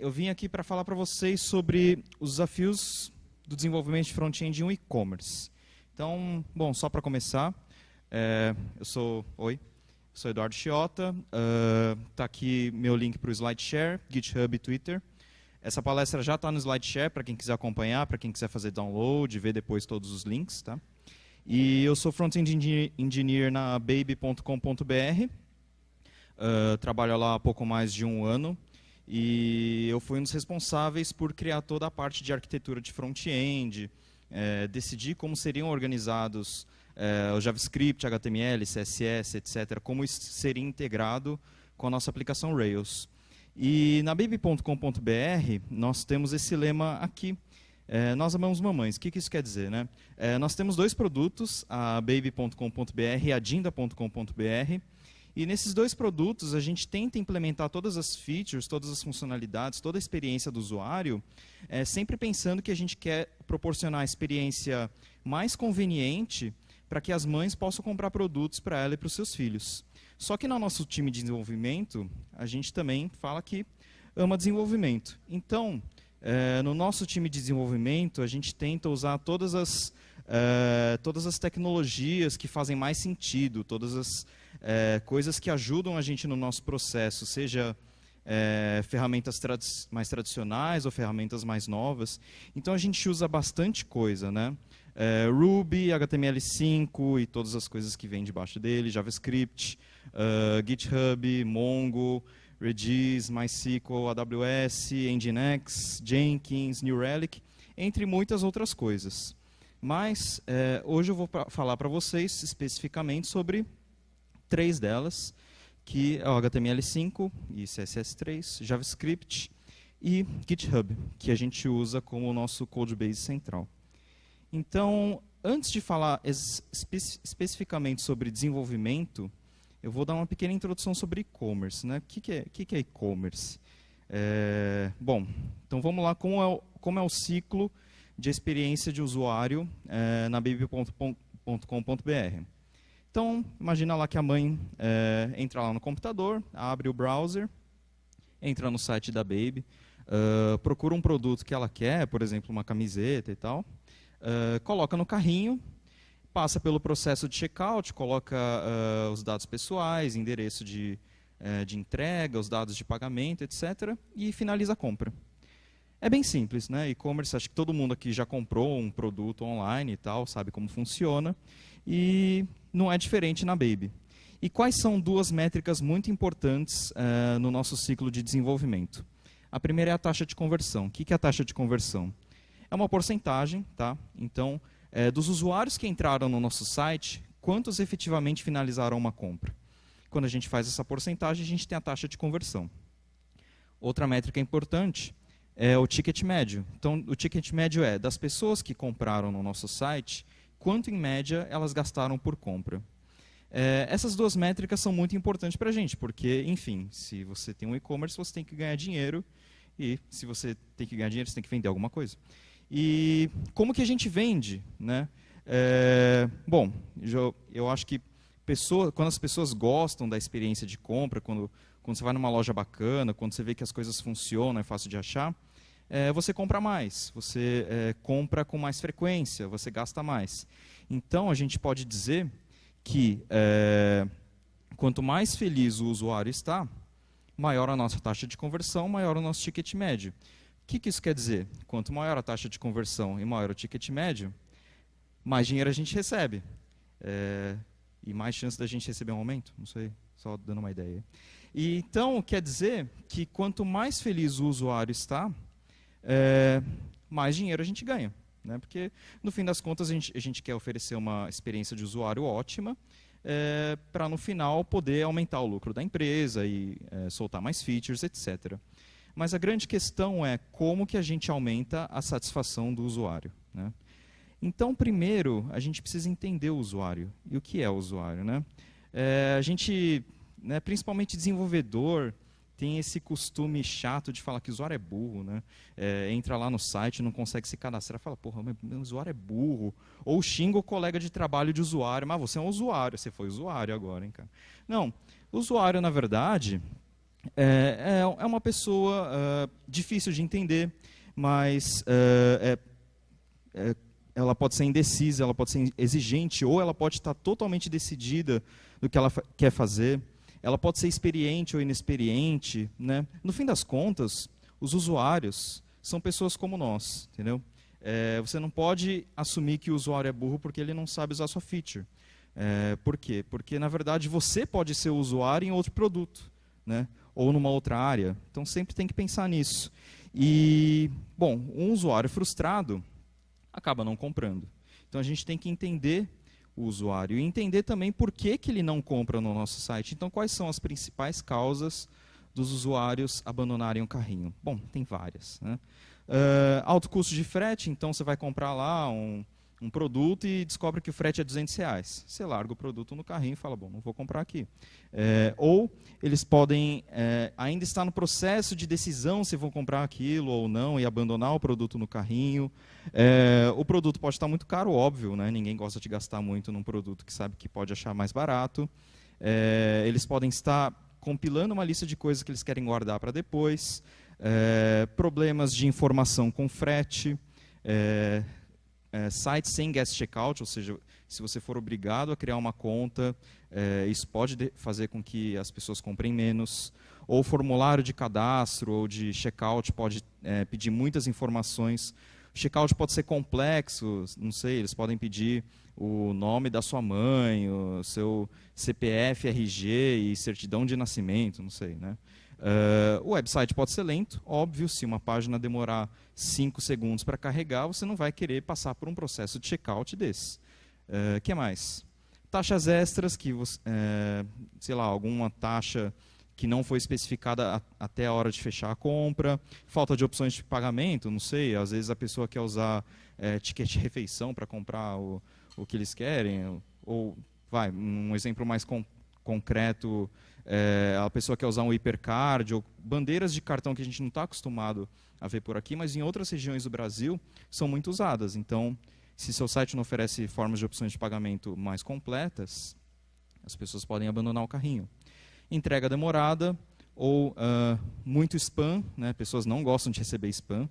eu vim aqui para falar para vocês sobre os desafios do desenvolvimento de front-end em um e-commerce. Então, bom, só para começar, é, eu sou, oi, sou Eduardo Chiota, está uh, aqui meu link para o SlideShare, GitHub e Twitter. Essa palestra já está no SlideShare, para quem quiser acompanhar, para quem quiser fazer download, ver depois todos os links, tá? E eu sou front-end engineer na baby.com.br, uh, trabalho lá há pouco mais de um ano, e eu fui um dos responsáveis por criar toda a parte de arquitetura de front-end, é, decidir como seriam organizados é, o JavaScript, HTML, CSS, etc., como isso seria integrado com a nossa aplicação Rails. E na baby.com.br nós temos esse lema aqui. É, nós amamos mamães. O que, que isso quer dizer? Né? É, nós temos dois produtos, a baby.com.br e a dinda.com.br. E nesses dois produtos, a gente tenta implementar todas as features, todas as funcionalidades, toda a experiência do usuário, é, sempre pensando que a gente quer proporcionar a experiência mais conveniente para que as mães possam comprar produtos para ela e para os seus filhos. Só que no nosso time de desenvolvimento, a gente também fala que ama desenvolvimento. Então, é, no nosso time de desenvolvimento, a gente tenta usar todas as, é, todas as tecnologias que fazem mais sentido, todas as é, coisas que ajudam a gente no nosso processo, seja é, ferramentas trad mais tradicionais ou ferramentas mais novas. Então a gente usa bastante coisa, né? É, Ruby, HTML5 e todas as coisas que vêm debaixo dele, JavaScript, uh, GitHub, Mongo, Redis, MySQL, AWS, Nginx, Jenkins, New Relic, entre muitas outras coisas. Mas é, hoje eu vou pra falar para vocês especificamente sobre três delas, que é o HTML5 e CSS3, JavaScript e GitHub, que a gente usa como o nosso codebase central. Então, antes de falar espe especificamente sobre desenvolvimento, eu vou dar uma pequena introdução sobre e-commerce. Né? O que, que é, que que é e-commerce? É, bom, então vamos lá, como é o, como é o ciclo de experiência de usuário é, na baby.com.br. Então, imagina lá que a mãe é, entra lá no computador, abre o browser, entra no site da Baby, uh, procura um produto que ela quer, por exemplo, uma camiseta e tal, uh, coloca no carrinho, passa pelo processo de checkout, coloca uh, os dados pessoais, endereço de, eh, de entrega, os dados de pagamento, etc., e finaliza a compra. É bem simples, né? E-commerce, acho que todo mundo aqui já comprou um produto online e tal, sabe como funciona e não é diferente na Baby. E quais são duas métricas muito importantes uh, no nosso ciclo de desenvolvimento? A primeira é a taxa de conversão. O que é a taxa de conversão? É uma porcentagem, tá? Então, é, dos usuários que entraram no nosso site, quantos efetivamente finalizaram uma compra? Quando a gente faz essa porcentagem, a gente tem a taxa de conversão. Outra métrica importante é o ticket médio. Então, o ticket médio é das pessoas que compraram no nosso site, quanto, em média, elas gastaram por compra. É, essas duas métricas são muito importantes para a gente, porque, enfim, se você tem um e-commerce, você tem que ganhar dinheiro, e se você tem que ganhar dinheiro, você tem que vender alguma coisa. E como que a gente vende? Né? É, bom, eu, eu acho que pessoa, quando as pessoas gostam da experiência de compra, quando, quando você vai numa loja bacana, quando você vê que as coisas funcionam, é fácil de achar, é, você compra mais, você é, compra com mais frequência, você gasta mais. Então, a gente pode dizer que é, quanto mais feliz o usuário está, maior a nossa taxa de conversão, maior o nosso ticket médio. O que, que isso quer dizer? Quanto maior a taxa de conversão e maior o ticket médio, mais dinheiro a gente recebe. É, e mais chance da gente receber um aumento? Não sei, só dando uma ideia. E, então, quer dizer que quanto mais feliz o usuário está, é, mais dinheiro a gente ganha. Né? Porque, no fim das contas, a gente, a gente quer oferecer uma experiência de usuário ótima, é, para no final poder aumentar o lucro da empresa e é, soltar mais features, etc. Mas a grande questão é como que a gente aumenta a satisfação do usuário. Né? Então, primeiro, a gente precisa entender o usuário. E o que é o usuário? Né? É, a gente, né, principalmente desenvolvedor, tem esse costume chato de falar que o usuário é burro, né? É, entra lá no site, não consegue se cadastrar, fala, porra, meu usuário é burro. Ou xinga o colega de trabalho de usuário, mas você é um usuário, você foi usuário agora, hein, cara? Não, usuário, na verdade, é, é, é uma pessoa é, difícil de entender, mas é, é, é, ela pode ser indecisa, ela pode ser exigente, ou ela pode estar totalmente decidida do que ela fa quer fazer ela pode ser experiente ou inexperiente, né? No fim das contas, os usuários são pessoas como nós, entendeu? É, você não pode assumir que o usuário é burro porque ele não sabe usar sua feature. É, por quê? Porque, na verdade, você pode ser o usuário em outro produto, né? ou numa outra área. Então, sempre tem que pensar nisso. E, bom, um usuário frustrado acaba não comprando. Então, a gente tem que entender o usuário e entender também por que, que ele não compra no nosso site. Então, quais são as principais causas dos usuários abandonarem o carrinho? Bom, tem várias. Né? Uh, alto custo de frete, então você vai comprar lá um, um produto e descobre que o frete é 200 reais. Você larga o produto no carrinho e fala, bom, não vou comprar aqui. É, ou eles podem é, ainda estar no processo de decisão se vão comprar aquilo ou não e abandonar o produto no carrinho. É, o produto pode estar muito caro, óbvio, né? ninguém gosta de gastar muito num produto que sabe que pode achar mais barato. É, eles podem estar compilando uma lista de coisas que eles querem guardar para depois. É, problemas de informação com frete. É, é, sites sem guest checkout, ou seja, se você for obrigado a criar uma conta, é, isso pode fazer com que as pessoas comprem menos. Ou formulário de cadastro ou de checkout pode é, pedir muitas informações. checkout pode ser complexo, não sei, eles podem pedir o nome da sua mãe, o seu CPF, RG e certidão de nascimento, não sei, né? Uh, o website pode ser lento, óbvio, se uma página demorar 5 segundos para carregar, você não vai querer passar por um processo de checkout desse. O uh, eh, que mais? Taxas extras, que você, uh, sei lá, alguma taxa que não foi especificada a, até a hora de fechar a compra, falta de opções de pagamento, não sei, às vezes a pessoa quer usar ticket de refeição para comprar o, o que eles querem, ou, vai, um exemplo mais concreto, é, a pessoa quer usar um hipercard, ou bandeiras de cartão que a gente não está acostumado a ver por aqui, mas em outras regiões do Brasil são muito usadas. Então, se seu site não oferece formas de opções de pagamento mais completas, as pessoas podem abandonar o carrinho. Entrega demorada ou uh, muito spam, né? pessoas não gostam de receber spam,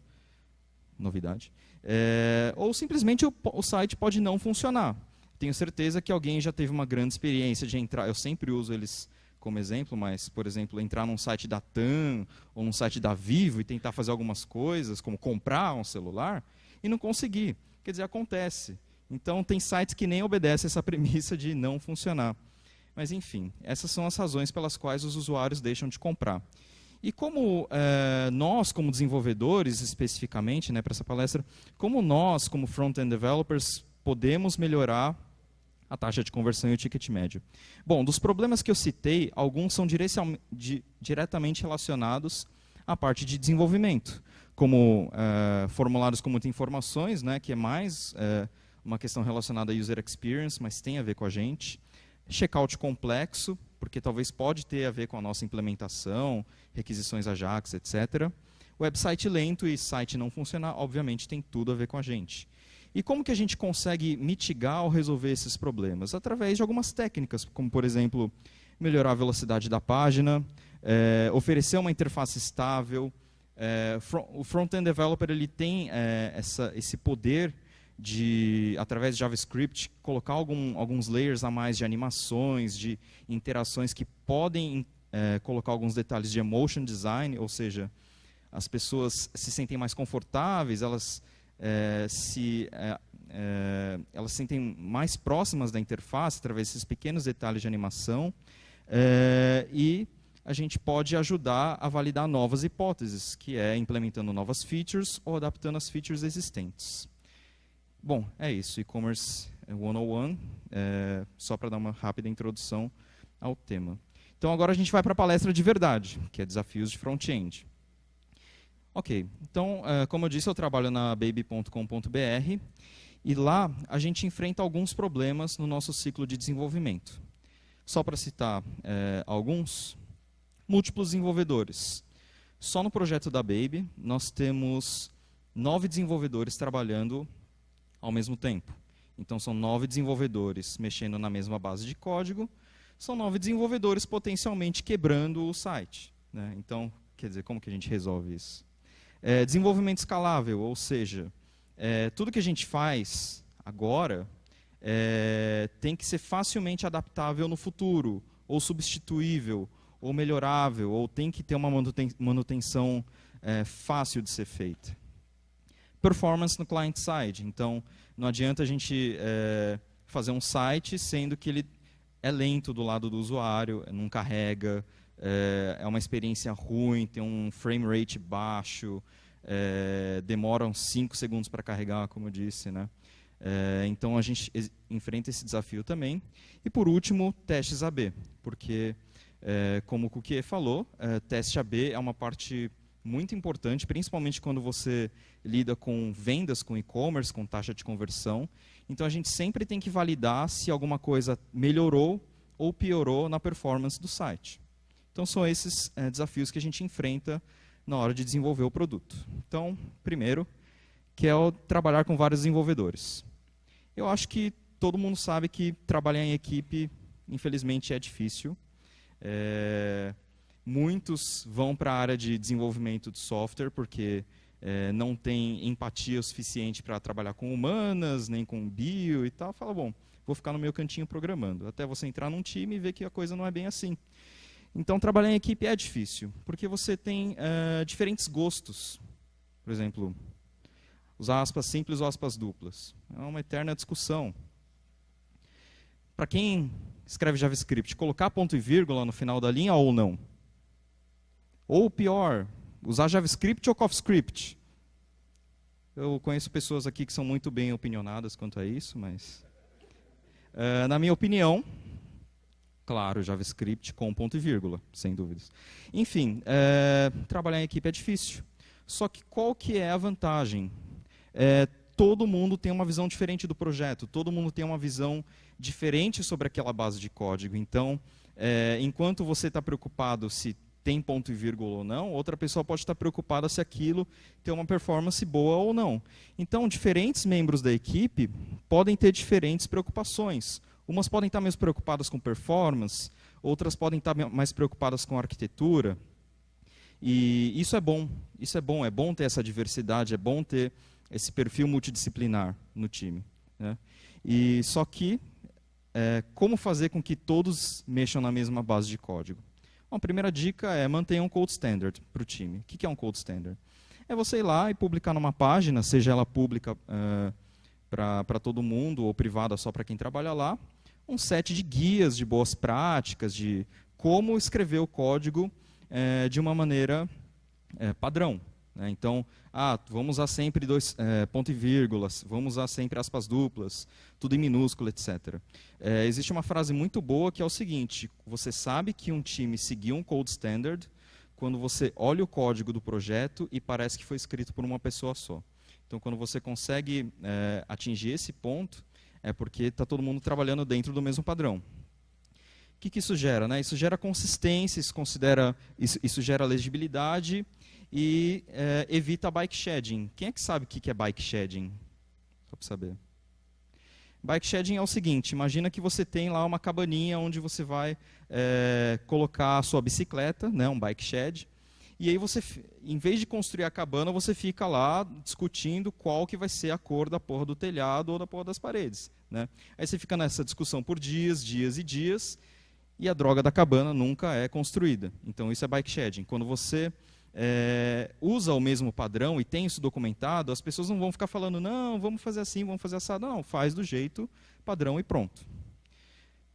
novidade. É, ou simplesmente o, o site pode não funcionar. Tenho certeza que alguém já teve uma grande experiência de entrar. Eu sempre uso eles como exemplo, mas, por exemplo, entrar num site da TAM ou num site da Vivo e tentar fazer algumas coisas, como comprar um celular, e não conseguir. Quer dizer, acontece. Então, tem sites que nem obedecem essa premissa de não funcionar. Mas, enfim, essas são as razões pelas quais os usuários deixam de comprar. E como eh, nós, como desenvolvedores, especificamente, né, para essa palestra, como nós, como front-end developers, podemos melhorar a taxa de conversão e o ticket médio. Bom, dos problemas que eu citei, alguns são diretamente relacionados à parte de desenvolvimento, como é, com muitas informações, né, que é mais é, uma questão relacionada à user experience, mas tem a ver com a gente. Checkout complexo, porque talvez pode ter a ver com a nossa implementação, requisições Ajax, etc. Website lento e site não funcionar, obviamente, tem tudo a ver com a gente. E como que a gente consegue mitigar ou resolver esses problemas? Através de algumas técnicas, como por exemplo, melhorar a velocidade da página, é, oferecer uma interface estável. É, o front-end developer ele tem é, essa, esse poder de, através de JavaScript, colocar algum, alguns layers a mais de animações, de interações que podem colocar alguns detalhes de emotion design, ou seja, as pessoas se sentem mais confortáveis, elas é, se é, é, elas se sentem mais próximas da interface através desses pequenos detalhes de animação é, e a gente pode ajudar a validar novas hipóteses, que é implementando novas features ou adaptando as features existentes. Bom, é isso. E-commerce 101, é, é, só para dar uma rápida introdução ao tema. Então agora a gente vai para a palestra de verdade, que é desafios de front-end. Ok, então, eh, como eu disse, eu trabalho na baby.com.br e lá a gente enfrenta alguns problemas no nosso ciclo de desenvolvimento. Só para citar é, alguns, múltiplos desenvolvedores. Só no projeto da Baby, nós temos nove desenvolvedores trabalhando ao mesmo tempo. Então, são nove desenvolvedores mexendo na mesma base de código, são nove desenvolvedores potencialmente quebrando o site. Né? Então, quer dizer, como que a gente resolve isso? É, desenvolvimento escalável, ou seja, é, tudo que a gente faz agora é, tem que ser facilmente adaptável no futuro, ou substituível, ou melhorável, ou tem que ter uma manutenção é, fácil de ser feita. Performance no client side. Então, não adianta a gente é, fazer um site sendo que ele é lento do lado do usuário, não carrega, é, é, uma experiência ruim, tem um frame rate baixo, é, demoram 5 segundos para carregar, como eu disse. Né? É, então a gente enfrenta esse desafio também. E por último, testes AB, porque, é, como o Kukie falou, é, teste AB é uma parte muito importante, principalmente quando você lida com vendas, com e-commerce, com taxa de conversão. Então a gente sempre tem que validar se alguma coisa melhorou ou piorou na performance do site. Então, são esses é, desafios que a gente enfrenta na hora de desenvolver o produto. Então, primeiro, que é o trabalhar com vários desenvolvedores. Eu acho que todo mundo sabe que trabalhar em equipe, infelizmente, é difícil. É, muitos vão para a área de desenvolvimento de software porque é, não tem empatia suficiente para trabalhar com humanas, nem com bio e tal. Fala, bom, vou ficar no meu cantinho programando. Até você entrar num time e ver que a coisa não é bem assim. Então, trabalhar em equipe é difícil, porque você tem uh, diferentes gostos. Por exemplo, usar aspas simples ou aspas duplas. É uma eterna discussão. Para quem escreve JavaScript, colocar ponto e vírgula no final da linha ou não? Ou pior, usar JavaScript ou CoffeeScript? Eu conheço pessoas aqui que são muito bem opinionadas quanto a isso, mas. Uh, na minha opinião, Claro, JavaScript com ponto e vírgula, sem dúvidas. Enfim, é, trabalhar em equipe é difícil. Só que qual que é a vantagem? É, todo mundo tem uma visão diferente do projeto, todo mundo tem uma visão diferente sobre aquela base de código. Então, é, enquanto você está preocupado se tem ponto e vírgula ou não, outra pessoa pode estar tá preocupada se aquilo tem uma performance boa ou não. Então, diferentes membros da equipe podem ter diferentes preocupações. Umas podem estar mais preocupadas com performance, outras podem estar mais preocupadas com arquitetura. E isso é bom, isso é bom, é bom ter essa diversidade, é bom ter esse perfil multidisciplinar no time. Né? E só que é, como fazer com que todos mexam na mesma base de código? Bom, a primeira dica é manter um code standard para o time. O que é um code standard? É você ir lá e publicar numa página, seja ela pública uh, para todo mundo ou privada só para quem trabalha lá, um set de guias de boas práticas, de como escrever o código é, de uma maneira é, padrão. Né? Então, ah, vamos usar sempre dois, é, ponto e vírgulas, vamos usar sempre aspas duplas, tudo em minúscula etc. É, existe uma frase muito boa que é o seguinte: você sabe que um time seguiu um code standard quando você olha o código do projeto e parece que foi escrito por uma pessoa só. Então, quando você consegue é, atingir esse ponto, é porque está todo mundo trabalhando dentro do mesmo padrão. O que, que isso gera? Né? Isso gera consistência, isso, considera, isso, isso gera legibilidade e é, evita bike shedding. Quem é que sabe o que, que é bike shedding? Só para saber. Bike shedding é o seguinte: imagina que você tem lá uma cabaninha onde você vai é, colocar a sua bicicleta, né, um bike shed, e aí você, em vez de construir a cabana, você fica lá discutindo qual que vai ser a cor da porra do telhado ou da porra das paredes. Né? Aí você fica nessa discussão por dias, dias e dias, e a droga da cabana nunca é construída. Então isso é bike shedding. Quando você é, usa o mesmo padrão e tem isso documentado, as pessoas não vão ficar falando, não, vamos fazer assim, vamos fazer assado. Não, faz do jeito padrão e pronto.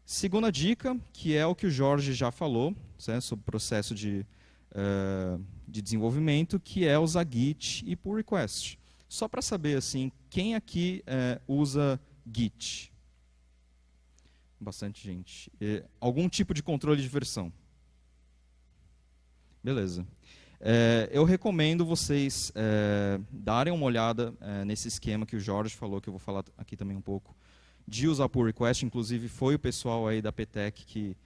Segunda dica, que é o que o Jorge já falou, né, sobre o processo de eh, de desenvolvimento, que é usar Git e pull request. Só para saber, assim, quem aqui eh, usa Git? Bastante gente. E, algum tipo de controle de versão? Beleza. É, eu recomendo vocês é, darem uma olhada é, nesse esquema que o Jorge falou, que eu vou falar aqui também um pouco, de usar pull request. Inclusive, foi o pessoal aí da PTEC que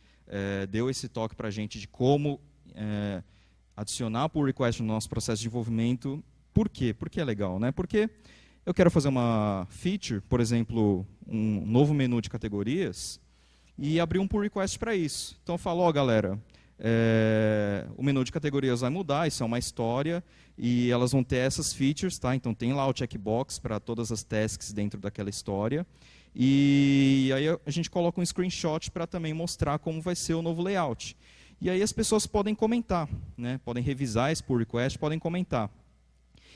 deu esse toque para a gente de como adicionar pull request no nosso processo de desenvolvimento. Por quê? Porque é legal, né? Porque eu quero fazer uma feature, por exemplo, um novo menu de categorias, e abrir um pull request para isso. Então eu falo, ó, oh, galera, é, o menu de categorias vai mudar, isso é uma história, e elas vão ter essas features, tá? Então tem lá o checkbox para todas as tasks dentro daquela história. E aí a gente coloca um screenshot para também mostrar como vai ser o novo layout. E aí as pessoas podem comentar, né? podem revisar esse pull request, podem comentar.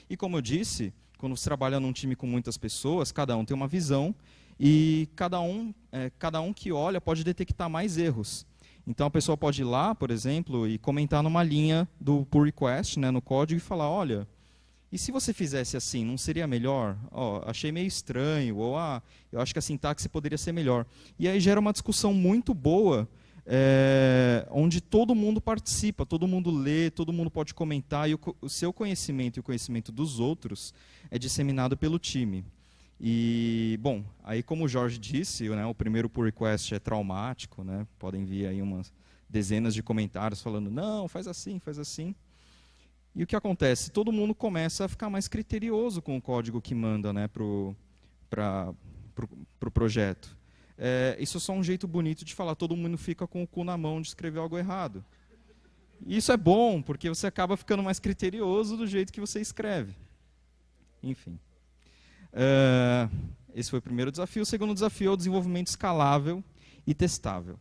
E como eu disse, quando você trabalha num time com muitas pessoas, cada um tem uma visão e cada um, é, cada um que olha pode detectar mais erros. Então a pessoa pode ir lá, por exemplo, e comentar numa linha do pull request, né, no código, e falar, olha, e se você fizesse assim, não seria melhor? Oh, achei meio estranho, ou ah, eu acho que a sintaxe tá, poderia ser melhor. E aí gera uma discussão muito boa é, onde todo mundo participa, todo mundo lê, todo mundo pode comentar, e o, o seu conhecimento e o conhecimento dos outros é disseminado pelo time. E, bom, aí como o Jorge disse, né, o primeiro pull request é traumático, né, podem vir aí umas dezenas de comentários falando, não, faz assim, faz assim. E o que acontece? Todo mundo começa a ficar mais criterioso com o código que manda né, para o pro, pro projeto. É, isso é só um jeito bonito de falar, todo mundo fica com o cu na mão de escrever algo errado. Isso é bom, porque você acaba ficando mais criterioso do jeito que você escreve. Enfim. É, esse foi o primeiro desafio. O segundo desafio é o desenvolvimento escalável e testável.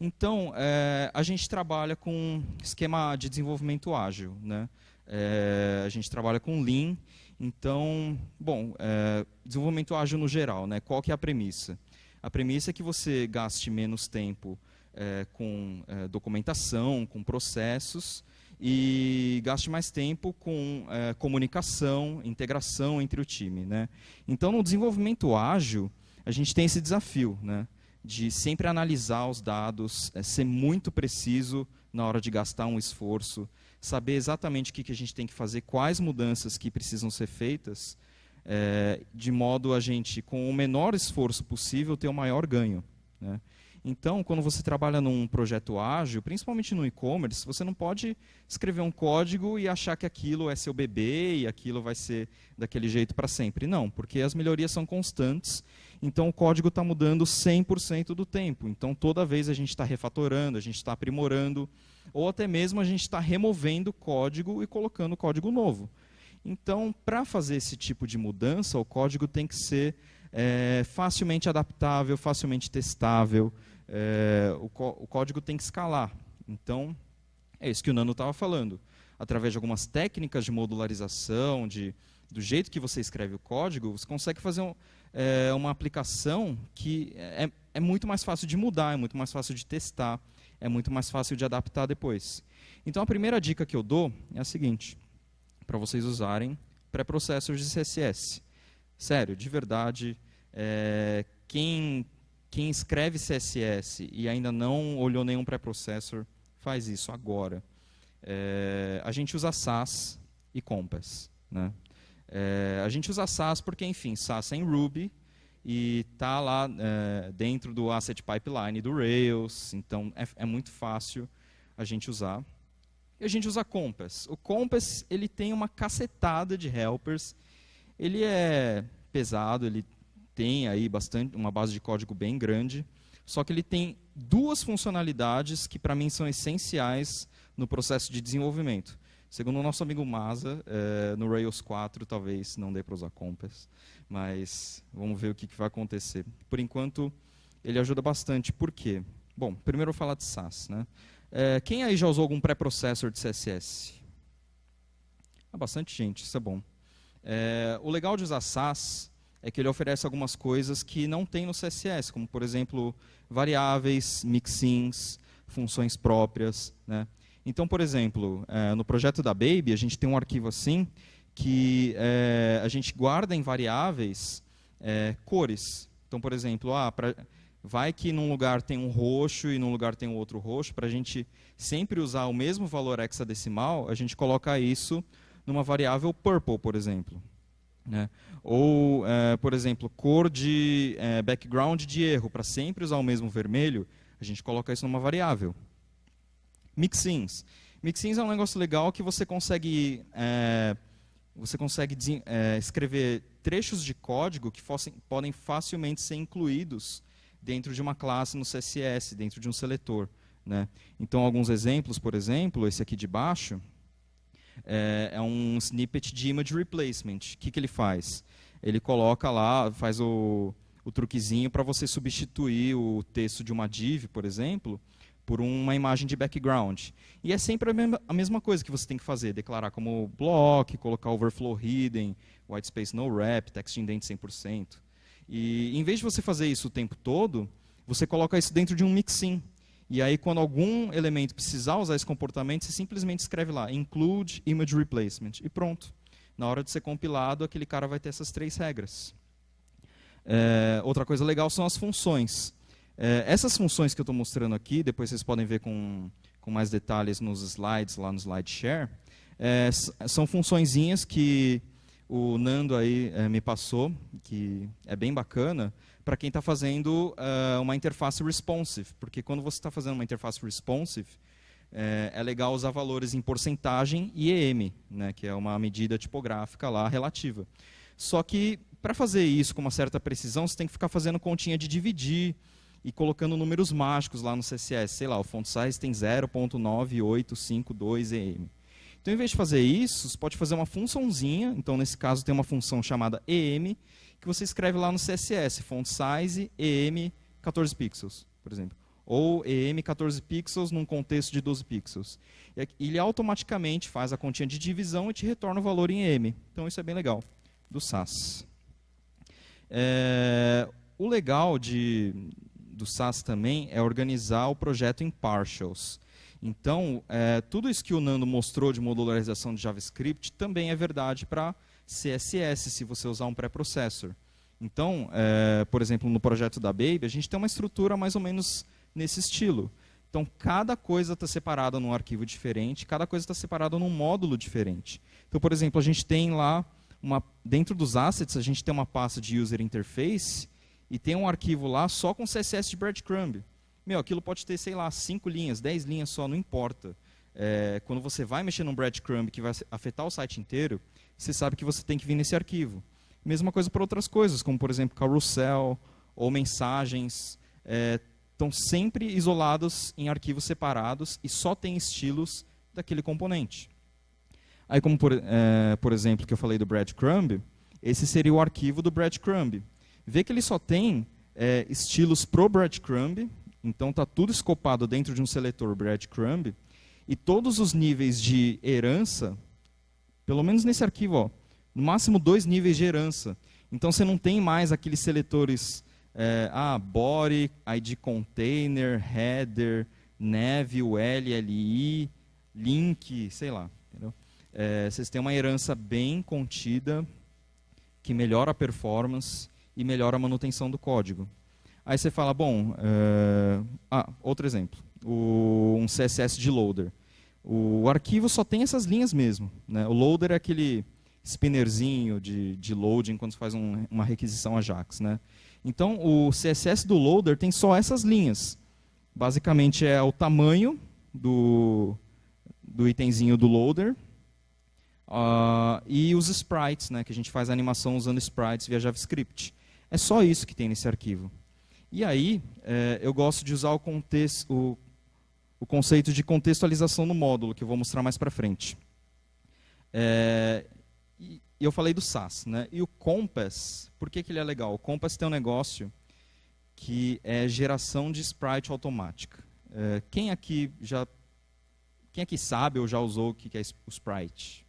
Então, é, a gente trabalha com esquema de desenvolvimento ágil. Né? É, a gente trabalha com Lean. Então, bom, é, desenvolvimento ágil no geral, né? qual que é a premissa? A premissa é que você gaste menos tempo é, com é, documentação, com processos, e gaste mais tempo com é, comunicação, integração entre o time. Né? Então, no desenvolvimento ágil, a gente tem esse desafio né? de sempre analisar os dados, ser muito preciso na hora de gastar um esforço, saber exatamente o que, que a gente tem que fazer, quais mudanças que precisam ser feitas, é, de modo a gente, com o menor esforço possível, ter o maior ganho. Né? Então, quando você trabalha num projeto ágil, principalmente no e-commerce, você não pode escrever um código e achar que aquilo é seu bebê e aquilo vai ser daquele jeito para sempre. Não, porque as melhorias são constantes, então o código está mudando 100% do tempo. Então, toda vez a gente está refatorando, a gente está aprimorando, ou até mesmo a gente está removendo código e colocando código novo. Então, para fazer esse tipo de mudança, o código tem que ser é, facilmente adaptável, facilmente testável. É, o, o código tem que escalar. Então, é isso que o Nano estava falando. Através de algumas técnicas de modularização, de, do jeito que você escreve o código, você consegue fazer um, é, uma aplicação que é, é muito mais fácil de mudar, é muito mais fácil de testar, é muito mais fácil de adaptar depois. Então, a primeira dica que eu dou é a seguinte para vocês usarem pré-processos de CSS. Sério, de verdade, é, quem, quem escreve CSS e ainda não olhou nenhum pré-processor, faz isso agora. É, a gente usa SAS e Compass. Né? É, a gente usa SAS porque, enfim, SAS é em Ruby e está lá é, dentro do Asset Pipeline do Rails, então é, é muito fácil a gente usar e a gente usa Compass. O Compass ele tem uma cacetada de helpers. Ele é pesado, ele tem aí bastante uma base de código bem grande. Só que ele tem duas funcionalidades que para mim são essenciais no processo de desenvolvimento. Segundo o nosso amigo Maza, é, eh, no Rails 4 talvez não dê para usar Compass, mas vamos ver o que, que vai acontecer. Por enquanto, ele ajuda bastante. Por quê? Bom, primeiro eu vou falar de SAS. Né? É, quem aí já usou algum pré-processor de CSS? Há bastante gente, isso é bom. É, o legal de usar SAS é que ele oferece algumas coisas que não tem no CSS, como, por exemplo, variáveis, mixins, funções próprias. Né? Então, por exemplo, é, no projeto da Baby, a gente tem um arquivo assim, que é, a gente guarda em variáveis é, cores. Então, por exemplo, ah, Vai que num lugar tem um roxo e num lugar tem um outro roxo, para a gente sempre usar o mesmo valor hexadecimal, a gente coloca isso numa variável purple, por exemplo. Né? Ou, é, por exemplo, cor de é, background de erro, para sempre usar o mesmo vermelho, a gente coloca isso numa variável. Mixins. Mixins é um negócio legal que você consegue, é, você consegue é, escrever trechos de código que fossem, podem facilmente ser incluídos dentro de uma classe no CSS, dentro de um seletor. Né? Então, alguns exemplos, por exemplo, esse aqui de baixo, é, é um snippet de image replacement. O que, que ele faz? Ele coloca lá, faz o, o truquezinho para você substituir o texto de uma div, por exemplo, por uma imagem de background. E é sempre a, mesma, a mesma coisa que você tem que fazer, declarar como block, colocar overflow hidden, whitespace no wrap, text indent 100%. E em vez de você fazer isso o tempo todo, você coloca isso dentro de um mixin. E aí, quando algum elemento precisar usar esse comportamento, você simplesmente escreve lá, include image replacement, e pronto. Na hora de ser compilado, aquele cara vai ter essas três regras. É, outra coisa legal são as funções. É, essas funções que eu estou mostrando aqui, depois vocês podem ver com, com mais detalhes nos slides, lá no SlideShare, é, são funçõeszinhas que o Nando aí é, me passou, que é bem bacana, para quem está fazendo uh, uma interface responsive, porque quando você está fazendo uma interface responsive, é, é, legal usar valores em porcentagem e EM, né, que é uma medida tipográfica lá relativa. Só que para fazer isso com uma certa precisão, você tem que ficar fazendo continha de dividir e colocando números mágicos lá no CSS. Sei lá, o font size tem 0.9852 EM. Então, em vez de fazer isso, você pode fazer uma funçãozinha. Então, nesse caso, tem uma função chamada em, que você escreve lá no CSS, font size em 14 pixels, por exemplo. Ou em 14 pixels num contexto de 12 pixels. ele automaticamente faz a continha de divisão e te retorna o valor em em. Então, isso é bem legal, do SAS. É, o legal de, do SAS também é organizar o projeto em partials. Então, é, tudo isso que o Nando mostrou de modularização de JavaScript também é verdade para CSS, se você usar um pré-processor. Então, é, por exemplo, no projeto da Baby, a gente tem uma estrutura mais ou menos nesse estilo. Então, cada coisa está separada num arquivo diferente, cada coisa está separada num módulo diferente. Então, por exemplo, a gente tem lá, uma, dentro dos assets, a gente tem uma pasta de user interface e tem um arquivo lá só com CSS de breadcrumb meu, aquilo pode ter, sei lá, 5 linhas, 10 linhas só, não importa. É, quando você vai mexer num breadcrumb que vai afetar o site inteiro, você sabe que você tem que vir nesse arquivo. Mesma coisa para outras coisas, como por exemplo carrossel ou mensagens, estão é, sempre isolados em arquivos separados e só tem estilos daquele componente. Aí, como por, é, por exemplo que eu falei do breadcrumb, esse seria o arquivo do breadcrumb. Vê que ele só tem é, estilos pro breadcrumb então está tudo escopado dentro de um seletor breadcrumb e todos os níveis de herança, pelo menos nesse arquivo, ó, no máximo dois níveis de herança. Então você não tem mais aqueles seletores é, ah, body, ID container, header, nav, LLI, link, sei lá. É, vocês têm uma herança bem contida que melhora a performance e melhora a manutenção do código. Aí você fala, bom, é... ah, outro exemplo, o... um CSS de loader. O arquivo só tem essas linhas mesmo. Né? O loader é aquele spinnerzinho de, de loading quando você faz um, uma requisição Ajax. Né? Então, o CSS do loader tem só essas linhas. Basicamente é o tamanho do, do itemzinho do loader uh, e os sprites, né, que a gente faz a animação usando sprites via JavaScript. É só isso que tem nesse arquivo. E aí, é, eu gosto de usar o, contexto, o, o, conceito de contextualização no módulo, que eu vou mostrar mais para frente. É, e eu falei do SAS, né? E o Compass, por que, que ele é legal? O Compass tem um negócio que é geração de sprite automática. É, quem aqui já quem aqui sabe ou já usou o que é o sprite?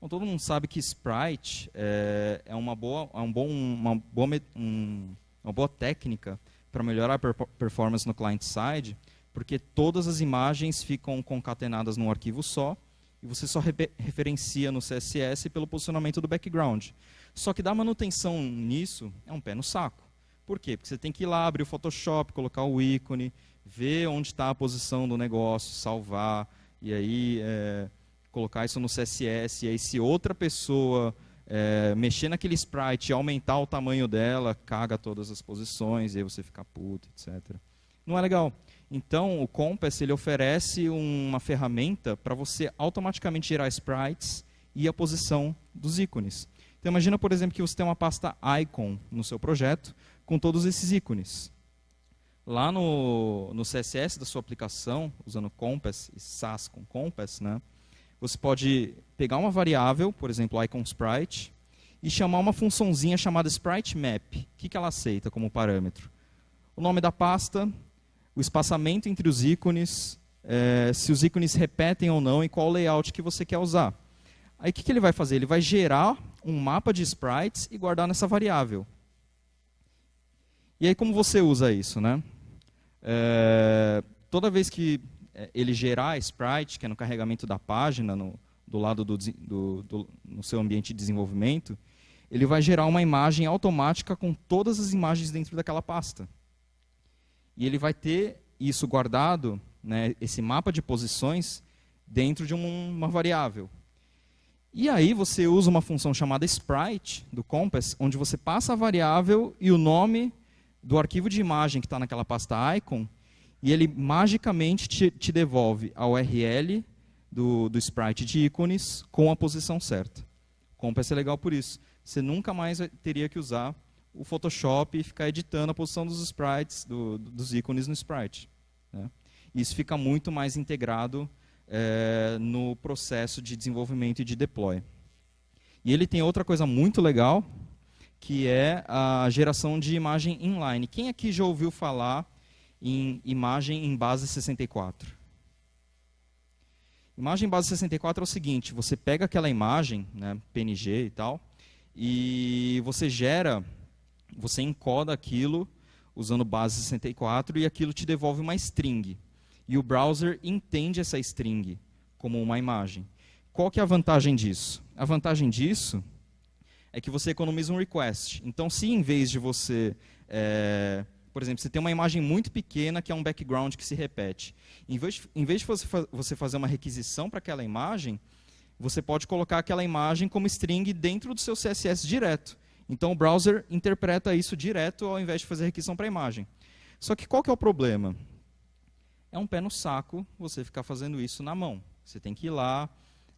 Bom, todo mundo sabe que sprite é, é uma boa, é um bom, uma boa, um, uma boa técnica para melhorar a performance no client side, porque todas as imagens ficam concatenadas num arquivo só e você só re referencia no CSS pelo posicionamento do background. Só que dar manutenção nisso é um pé no saco. Por quê? Porque você tem que ir lá, abrir o Photoshop, colocar o ícone, ver onde está a posição do negócio, salvar, e aí é, colocar isso no CSS, e aí se outra pessoa é, mexer naquele sprite, aumentar o tamanho dela, caga todas as posições, e aí você fica puto, etc. Não é legal. Então, o Compass ele oferece uma ferramenta para você automaticamente gerar sprites e a posição dos ícones. Então, imagina, por exemplo, que você tem uma pasta icon no seu projeto com todos esses ícones. Lá no, no CSS da sua aplicação, usando Compass e SAS com Compass, né, você pode pegar uma variável, por exemplo, iconSprite, e chamar uma funçãozinha chamada spriteMap. O que, ela aceita como parâmetro? O nome da pasta, o espaçamento entre os ícones, é, se os ícones repetem ou não e qual layout que você quer usar. Aí o que, que ele vai fazer? Ele vai gerar um mapa de sprites e guardar nessa variável. E aí como você usa isso? Né? É, toda vez que é, ele gerar a sprite, que é no carregamento da página, no, do lado do, do, do, no seu ambiente de desenvolvimento, ele vai gerar uma imagem automática com todas as imagens dentro daquela pasta. E ele vai ter isso guardado, né, esse mapa de posições, dentro de um, uma variável. E aí você usa uma função chamada sprite do Compass, onde você passa a variável e o nome do arquivo de imagem que está naquela pasta icon e ele magicamente te, te devolve a URL do, do sprite de ícones com a posição certa. Compa é legal por isso. Você nunca mais teria que usar o Photoshop e ficar editando a posição dos sprites, do, dos ícones no sprite. Né? Isso fica muito mais integrado é, no processo de desenvolvimento e de deploy. E ele tem outra coisa muito legal, que é a geração de imagem inline. Quem aqui já ouviu falar em imagem em base 64. Imagem em base 64 é o seguinte: você pega aquela imagem, né, PNG e tal, e você gera, você encoda aquilo usando base 64 e aquilo te devolve uma string. E o browser entende essa string como uma imagem. Qual que é a vantagem disso? A vantagem disso é que você economiza um request. Então, se em vez de você é, por exemplo, você tem uma imagem muito pequena que é um background que se repete. Em vez, de, em vez de você fazer uma requisição para aquela imagem, você pode colocar aquela imagem como string dentro do seu CSS direto. Então o browser interpreta isso direto ao invés de fazer requisição para a imagem. Só que qual que é o problema? É um pé no saco você ficar fazendo isso na mão. Você tem que ir lá,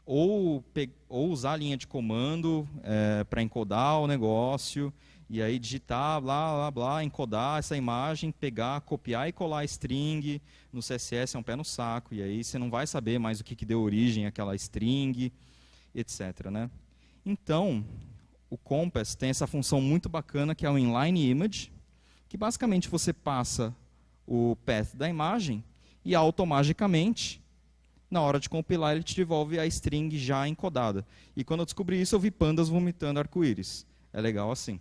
ou, ou usar a linha de comando é, eh, para encodar o negócio, e aí digitar, blá, blá, blá, encodar essa imagem, pegar, copiar e colar string no CSS é um pé no saco, e aí você não vai saber mais o que, que deu origem àquela string, etc. Né? Então, o Compass tem essa função muito bacana que é o inline image, que basicamente você passa o path da imagem e automaticamente, na hora de compilar, ele te devolve a string já encodada. E quando eu descobri isso, eu vi pandas vomitando arco-íris. É legal assim.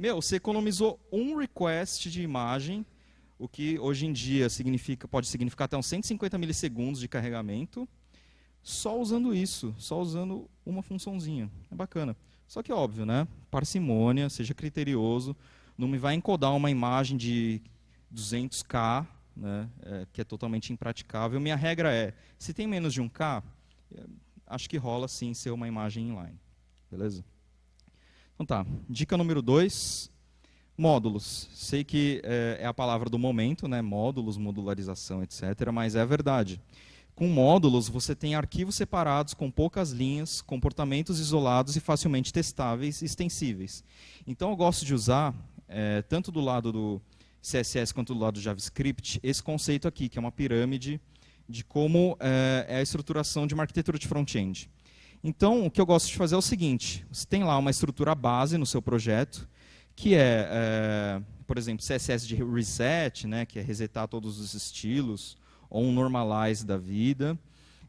Meu, você economizou um request de imagem, o que hoje em dia significa, pode significar até uns 150 milissegundos de carregamento, só usando isso, só usando uma funçãozinha. É bacana. Só que óbvio, né? Parcimônia, seja criterioso, não me vai encodar uma imagem de 200k, né? É, que é totalmente impraticável. Minha regra é, se tem menos de 1k, é, acho que rola sim ser uma imagem inline. Beleza? Então tá, dica número 2, módulos. Sei que é, é, a palavra do momento, né? Módulos, modularização, etc., mas é verdade. Com módulos, você tem arquivos separados, com poucas linhas, comportamentos isolados e facilmente testáveis e extensíveis. Então eu gosto de usar, é, tanto do lado do CSS quanto do lado do JavaScript, esse conceito aqui, que é uma pirâmide de como é, é a estruturação de uma arquitetura de front-end. Então, o que eu gosto de fazer é o seguinte: você tem lá uma estrutura base no seu projeto, que é, é por exemplo, CSS de reset, né, que é resetar todos os estilos, ou um normalize da vida.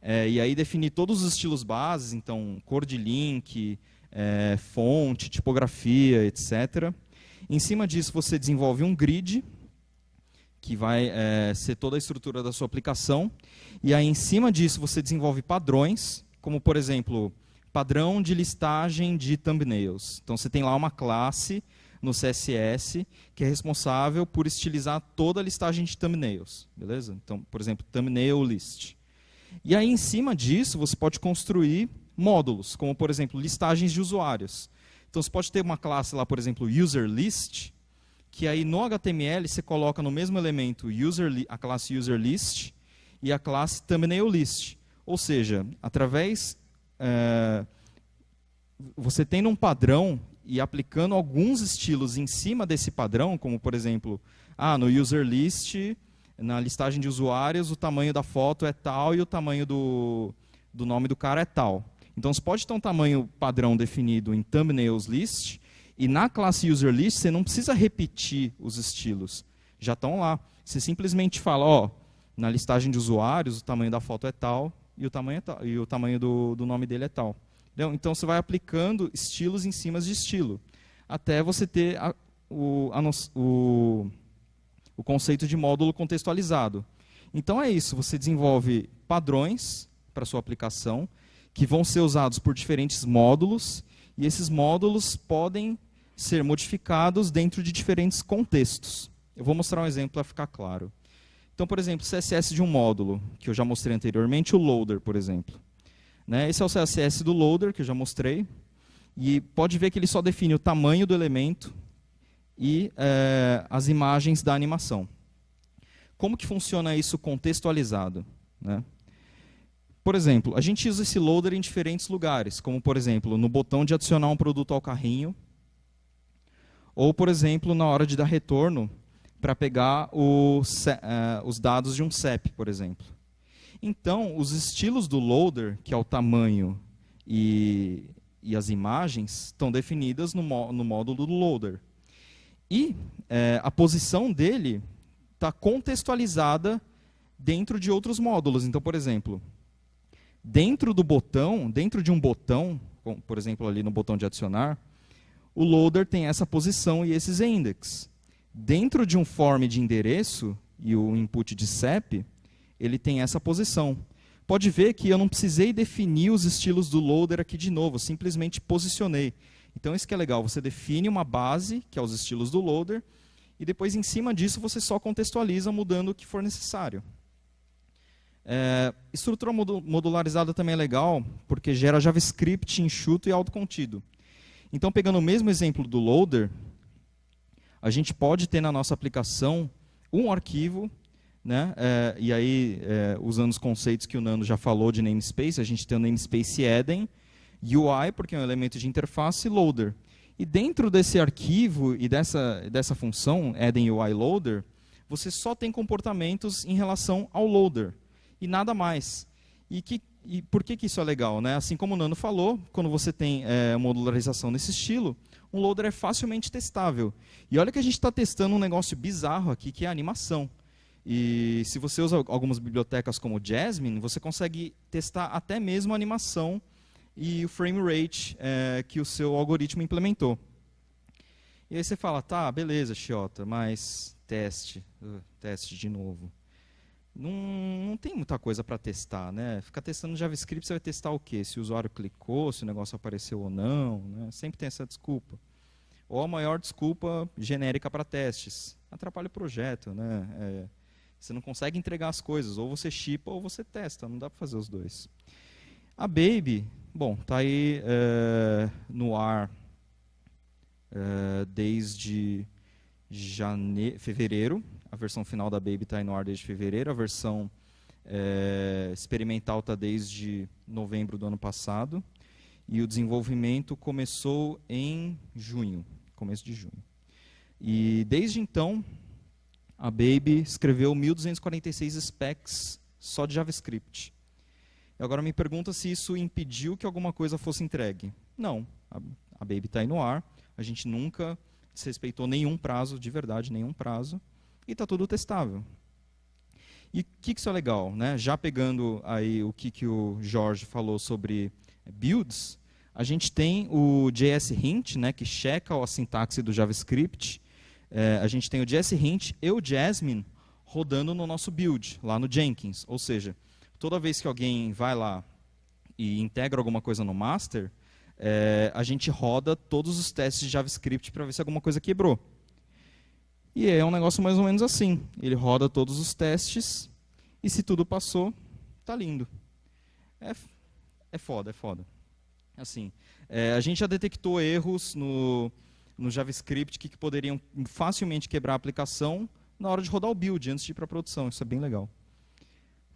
É, e aí definir todos os estilos bases, então cor de link, é, fonte, tipografia, etc. Em cima disso você desenvolve um grid, que vai é, ser toda a estrutura da sua aplicação. E aí em cima disso você desenvolve padrões, como por exemplo, padrão de listagem de thumbnails. Então você tem lá uma classe no CSS que é responsável por estilizar toda a listagem de thumbnails, beleza? Então, por exemplo, thumbnail list. E aí em cima disso você pode construir módulos, como por exemplo, listagens de usuários. Então você pode ter uma classe lá, por exemplo, user list, que aí no HTML você coloca no mesmo elemento user a classe user list e a classe thumbnail list. Ou seja, através. É, você tendo um padrão e aplicando alguns estilos em cima desse padrão, como por exemplo, ah, no user list, na listagem de usuários, o tamanho da foto é tal e o tamanho do, do nome do cara é tal. Então você pode ter um tamanho padrão definido em thumbnails list, e na classe user list você não precisa repetir os estilos. Já estão lá. Você simplesmente fala, ó, na listagem de usuários, o tamanho da foto é tal, e o tamanho, é tal, e o tamanho do, do nome dele é tal. Entendeu? Então você vai aplicando estilos em cima de estilo, até você ter a, o, a no, o, o conceito de módulo contextualizado. Então é isso, você desenvolve padrões para sua aplicação, que vão ser usados por diferentes módulos, e esses módulos podem ser modificados dentro de diferentes contextos. Eu vou mostrar um exemplo para ficar claro. Então, por exemplo, CSS de um módulo, que eu já mostrei anteriormente, o loader, por exemplo. Né? Esse é o CSS do loader, que eu já mostrei. E pode ver que ele só define o tamanho do elemento e é, as imagens da animação. Como que funciona isso contextualizado? Né? Por exemplo, a gente usa esse loader em diferentes lugares, como, por exemplo, no botão de adicionar um produto ao carrinho, ou, por exemplo, na hora de dar retorno, para pegar o, uh, os dados de um CEP, por exemplo. Então, os estilos do loader, que é o tamanho e, e as imagens, estão definidas no, no módulo do loader. E eh, a posição dele está contextualizada dentro de outros módulos. Então, por exemplo, dentro do botão, dentro de um botão, por exemplo, ali no botão de adicionar, o loader tem essa posição e esses index. Dentro de um form de endereço e o input de CEP, ele tem essa posição. Pode ver que eu não precisei definir os estilos do loader aqui de novo, simplesmente posicionei. Então isso que é legal, você define uma base, que é os estilos do loader, e depois em cima disso você só contextualiza mudando o que for necessário. É, estrutura modularizada também é legal, porque gera JavaScript enxuto e autocontido. Então, pegando o mesmo exemplo do loader, a gente pode ter na nossa aplicação um arquivo, né? É, e aí, é, usando os conceitos que o Nando já falou de namespace, a gente tem o namespace Eden, UI, porque é um elemento de interface, e loader. E dentro desse arquivo e dessa, dessa função, Eden UI Loader, você só tem comportamentos em relação ao loader e nada mais. E, que, e por que, que isso é legal? Né? Assim como o Nano falou, quando você tem é, modularização nesse estilo, um loader é facilmente testável. E olha que a gente está testando um negócio bizarro aqui, que é a animação. E se você usa algumas bibliotecas como o Jasmine, você consegue testar até mesmo a animação e o frame rate é, que o seu algoritmo implementou. E aí você fala, tá, beleza, Xiota, mas teste, uh, teste de novo não, não tem muita coisa para testar, né? Ficar testando JavaScript, você vai testar o quê? Se o usuário clicou, se o negócio apareceu ou não, né? Sempre tem essa desculpa. Ou a maior desculpa genérica para testes. Atrapalha o projeto, né? É, você não consegue entregar as coisas, ou você chipa ou você testa, não dá para fazer os dois. A Baby, bom, tá aí é, no ar é, desde janeiro fevereiro a versão final da Baby está em no ar desde fevereiro. A versão é, experimental está desde novembro do ano passado. E o desenvolvimento começou em junho, começo de junho. E desde então, a Baby escreveu 1.246 specs só de JavaScript. Agora me pergunta se isso impediu que alguma coisa fosse entregue. Não, a Baby está aí no ar. A gente nunca desrespeitou nenhum prazo, de verdade, nenhum prazo e está tudo testável. E o que, que isso é legal? Né? Já pegando aí o que, que o Jorge falou sobre builds, a gente tem o JS Hint, né, que checa a sintaxe do JavaScript. É, a gente tem o JS Hint e o Jasmine rodando no nosso build, lá no Jenkins. Ou seja, toda vez que alguém vai lá e integra alguma coisa no master, é, a gente roda todos os testes de JavaScript para ver se alguma coisa quebrou. E é um negócio mais ou menos assim. Ele roda todos os testes e se tudo passou, tá lindo. É, é foda, é foda. Assim, é, a gente já detectou erros no, no JavaScript que, que, poderiam facilmente quebrar a aplicação na hora de rodar o build antes de ir para a produção. Isso é bem legal.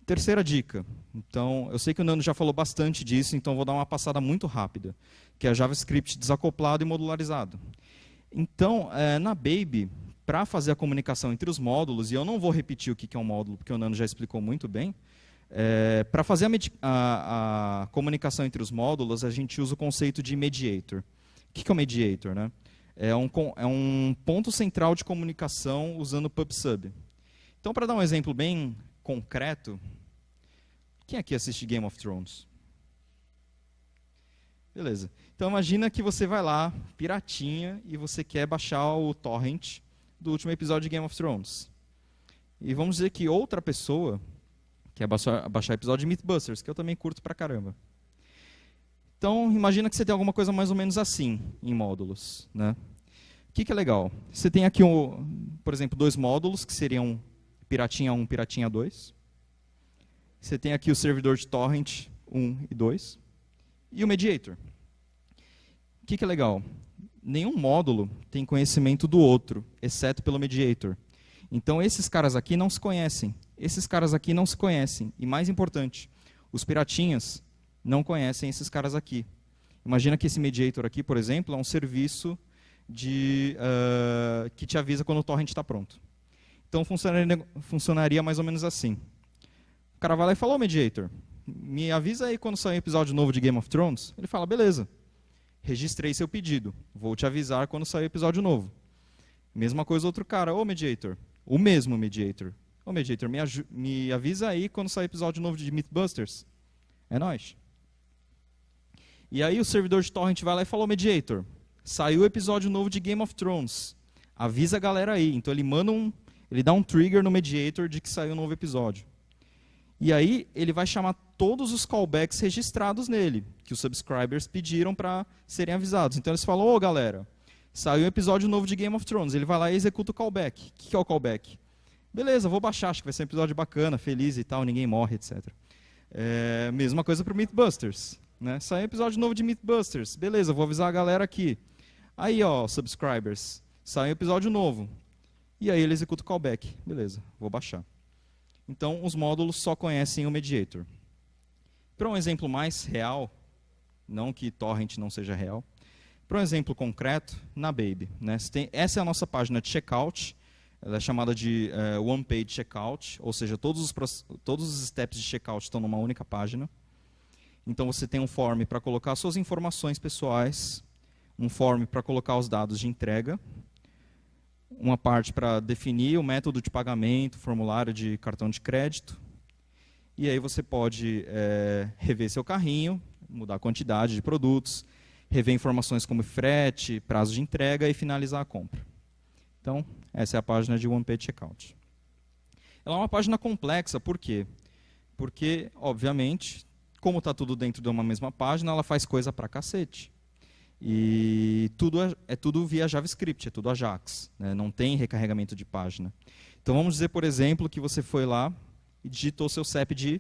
Terceira dica. Então, eu sei que o Nando já falou bastante disso, então vou dar uma passada muito rápida, que é JavaScript desacoplado e modularizado. Então, é, na Baby, para fazer a comunicação entre os módulos, e eu não vou repetir o que é um módulo, porque o Nano já explicou muito bem, é, para fazer a, a, a, comunicação entre os módulos, a gente usa o conceito de mediator. O que, é o um mediator? Né? É, um, é um ponto central de comunicação usando o PubSub. Então, para dar um exemplo bem concreto, quem aqui assiste Game of Thrones? Beleza. Então imagina que você vai lá, piratinha, e você quer baixar o torrent do último episódio de Game of Thrones. E vamos dizer que outra pessoa quer baixar, episódio de Mythbusters, que eu também curto pra caramba. Então, imagina que você tem alguma coisa mais ou menos assim em módulos. Né? O que, que é legal? Você tem aqui, um, por exemplo, dois módulos, que seriam Piratinha 1 Piratinha 2. Você tem aqui o servidor de torrent 1 e 2. E o mediator. O que, que é legal? nenhum módulo tem conhecimento do outro, exceto pelo mediator. Então esses caras aqui não se conhecem. Esses caras aqui não se conhecem. E mais importante, os piratinhas não conhecem esses caras aqui. Imagina que esse mediator aqui, por exemplo, é um serviço de, uh, que te avisa quando o torrent está pronto. Então funcionaria, funcionaria mais ou menos assim. O cara vai lá e fala, ô oh, mediator, me avisa aí quando sair um episódio novo de Game of Thrones. Ele fala, beleza registrei seu pedido, vou te avisar quando sair o episódio novo. Mesma coisa outro cara, ô mediator, o mesmo mediator. Ô mediator, me, me avisa aí quando sair o episódio novo de Mythbusters. É nós. E aí o servidor de torrent vai lá e falou, mediator, saiu o episódio novo de Game of Thrones. Avisa a galera aí. Então ele manda um, ele dá um trigger no mediator de que saiu um novo episódio. E aí ele vai chamar todos os callbacks registrados nele, que os subscribers pediram para serem avisados. Então eles falam, ô oh, galera, saiu um episódio novo de Game of Thrones, ele vai lá e executa o callback. O que, que é o callback? Beleza, vou baixar, acho que vai ser um episódio bacana, feliz e tal, ninguém morre, etc. É, mesma coisa para o Mythbusters. Né? Saiu um episódio novo de Mythbusters, beleza, vou avisar a galera aqui. Aí, ó, subscribers, saiu um episódio novo. E aí ele executa o callback. Beleza, vou baixar. Então, os módulos só conhecem o mediator. Para um exemplo mais real, não que torrent não seja real, para um exemplo concreto, na Baby. Né? Tem, essa é a nossa página de checkout, ela é chamada de uh, One Page Checkout, ou seja, todos os, todos os steps de checkout estão numa única página. Então você tem um form para colocar suas informações pessoais, um form para colocar os dados de entrega, uma parte para definir o método de pagamento, formulário de cartão de crédito, e aí você pode é, rever seu carrinho, mudar a quantidade de produtos, rever informações como frete, prazo de entrega e finalizar a compra. Então, essa é a página de One Page Checkout. Ela é uma página complexa, por quê? Porque, obviamente, como está tudo dentro de uma mesma página, ela faz coisa para cacete. E tudo é, é tudo via JavaScript, é tudo Ajax, né? não tem recarregamento de página. Então vamos dizer, por exemplo, que você foi lá e digitou seu CEP de,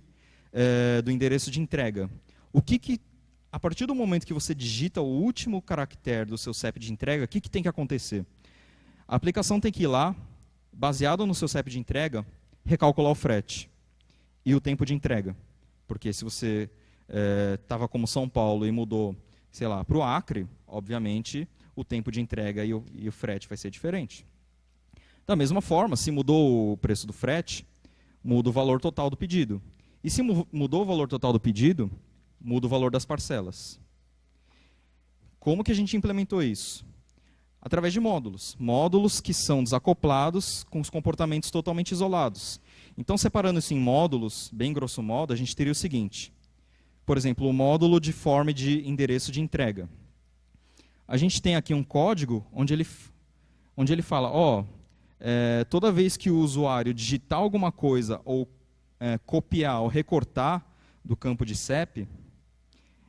eh, do endereço de entrega. O que, que, a partir do momento que você digita o último caractere do seu CEP de entrega, o que, que tem que acontecer? A aplicação tem que ir lá, baseado no seu CEP de entrega, recalcular o frete e o tempo de entrega. Porque se você estava eh, como São Paulo e mudou, sei lá, para o Acre, obviamente o tempo de entrega e o, e o frete vai ser diferente. Da mesma forma, se mudou o preço do frete, muda o valor total do pedido. E se mudou o valor total do pedido, muda o valor das parcelas. Como que a gente implementou isso? Através de módulos. Módulos que são desacoplados com os comportamentos totalmente isolados. Então, separando isso em módulos, bem grosso modo, a gente teria o seguinte. Por exemplo, o módulo de forma de endereço de entrega. A gente tem aqui um código onde ele, onde ele fala, ó, oh, é, toda vez que o usuário digitar alguma coisa ou é, copiar ou recortar do campo de CEP,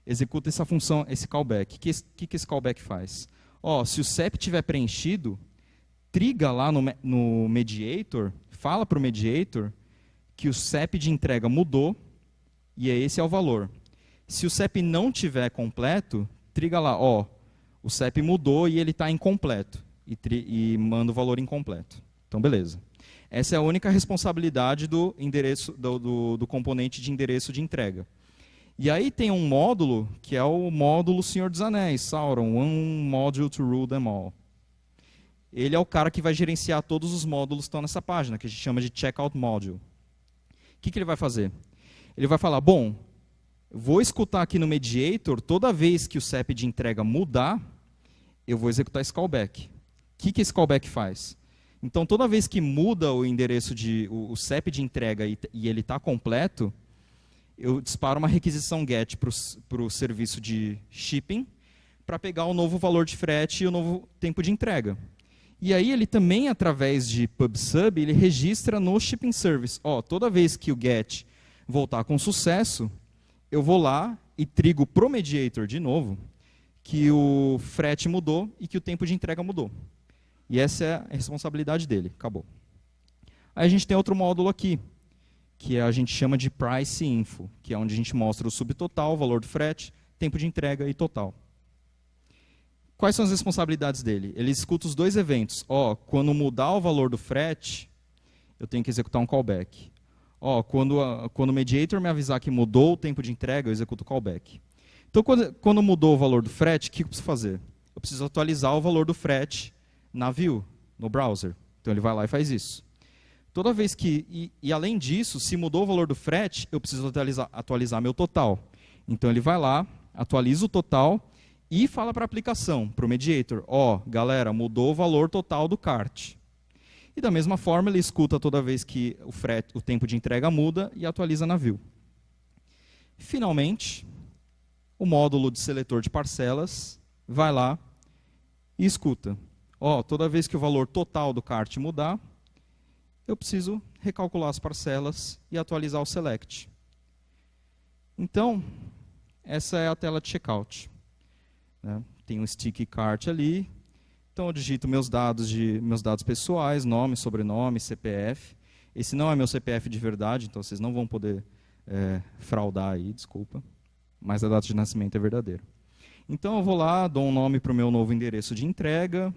executa essa função, esse callback. O que, que, que, esse callback faz? Ó, se o CEP tiver preenchido, triga lá no, no mediator, fala para o mediator que o CEP de entrega mudou e é esse é o valor. Se o CEP não tiver completo, triga lá, ó, o CEP mudou e ele está incompleto e, e manda o valor incompleto. Então, beleza. Essa é a única responsabilidade do, endereço, do, do, do componente de endereço de entrega. E aí tem um módulo que é o módulo Senhor dos Anéis, Sauron, One Module to Rule Them All. Ele é o cara que vai gerenciar todos os módulos que estão nessa página, que a gente chama de Checkout Module. O que, que ele vai fazer? Ele vai falar, bom, vou escutar aqui no Mediator, toda vez que o CEP de entrega mudar, eu vou executar esse callback que, que esse callback faz? Então, toda vez que muda o endereço de o, o CEP de entrega e, e ele está completo, eu disparo uma requisição GET para o serviço de shipping para pegar o novo valor de frete e o novo tempo de entrega. E aí ele também, através de PubSub, ele registra no shipping service. Ó, toda vez que o GET voltar com sucesso, eu vou lá e trigo o mediator de novo que o frete mudou e que o tempo de entrega mudou. E essa é a responsabilidade dele. Acabou. Aí a gente tem outro módulo aqui, que a gente chama de Price Info, que é onde a gente mostra o subtotal, o valor do frete, tempo de entrega e total. Quais são as responsabilidades dele? Ele escuta os dois eventos. Ó, oh, quando mudar o valor do frete, eu tenho que executar um callback. Ó, oh, quando, quando o mediator me avisar que mudou o tempo de entrega, eu executo o callback. Então, quando, quando mudou o valor do frete, o que eu preciso fazer? Eu preciso atualizar o valor do frete na view, no browser. Então ele vai lá e faz isso. Toda vez que, e, e além disso, se mudou o valor do frete, eu preciso atualizar, atualizar meu total. Então ele vai lá, atualiza o total e fala para a aplicação, para o mediator, ó, oh, galera, mudou o valor total do cart. E da mesma forma, ele escuta toda vez que o, frete, o tempo de entrega muda e atualiza na view. Finalmente, o módulo de seletor de parcelas vai lá e escuta ó, toda vez que o valor total do CART mudar, eu preciso recalcular as parcelas e atualizar o select. Então, essa é a tela de checkout. Né? Tem um stick cart ali. Então, eu digito meus dados, de, meus dados pessoais, nome, sobrenome, CPF. Esse não é meu CPF de verdade, então vocês não vão poder é, fraudar aí, desculpa. Mas a data de nascimento é verdadeira. Então, eu vou lá, dou um nome para o meu novo endereço de entrega,